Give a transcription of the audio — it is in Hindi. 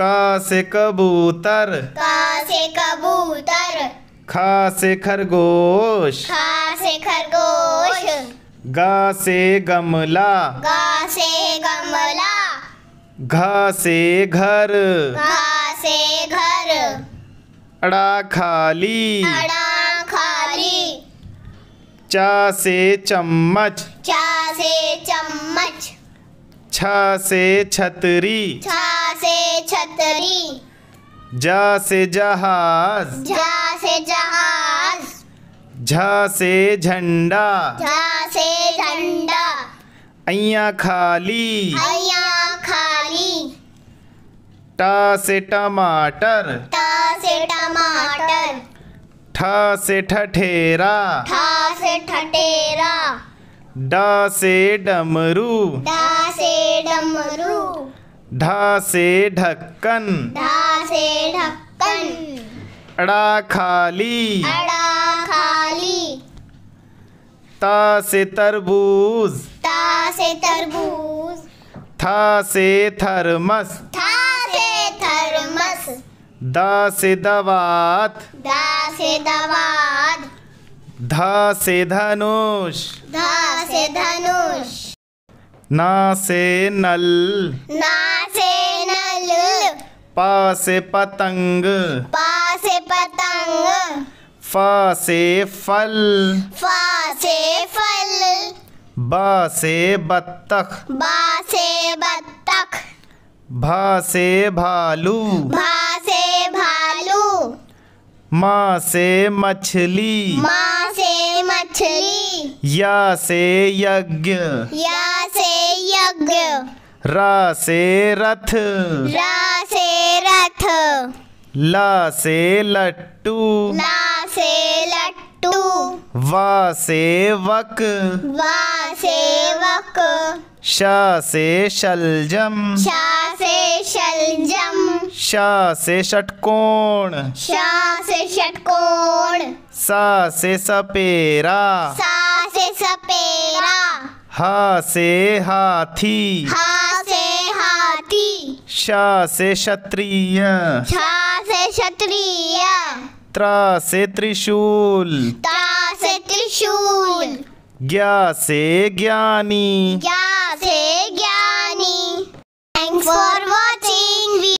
का से कबूतर का से कबूतर खा से खरगोश खा से खरगोश गा से गमला गा से गमला घा से घर घा से घर अड़ा खाली अड़ा खाली चा से चम्मच चा से चम्मच छा से छतरी छा से छतरी जा से जहाज जा से जहाज झा से झंडा झा से झंडा अया खाली अया खाली टा से टमाटर टा से टमाटर ठा से ठठेरा ठा से ठठेरा डा से डमरू डा से डमरू ढ से ढक्कन ढा से ढक्कन अड़ा खाली अड़ा खाली ता से तरबूज ता से तरबूज था से थर्मस था से थर्मस दा से दवात दा से दवात धा से धनुष धा से धनुष ना से नल ना चैनल पासे पतंग पासे पतंग फासे फल फासे फल बासे बत्तख बासे बत्तख भासे भालू भासे भालू मासे से मछली मासे से मछली या से यज्ञ या से यज्ञ रा से रथ रा से रथ ल से लट्टू ला से लट्टू व से वक वा से वक शा से शलजम श से शलजम शा से षटकोण शा से षटकोण सा से सपेरा सा से सपेरा हा से हाथी हा जाति श से क्षत्रिय छ से क्षत्रिय त्र से त्रिशूल ता से त्रिशूल ज्ञा से ज्ञानी ज्ञा से ज्ञानी थैंक्स फॉर वॉचिंग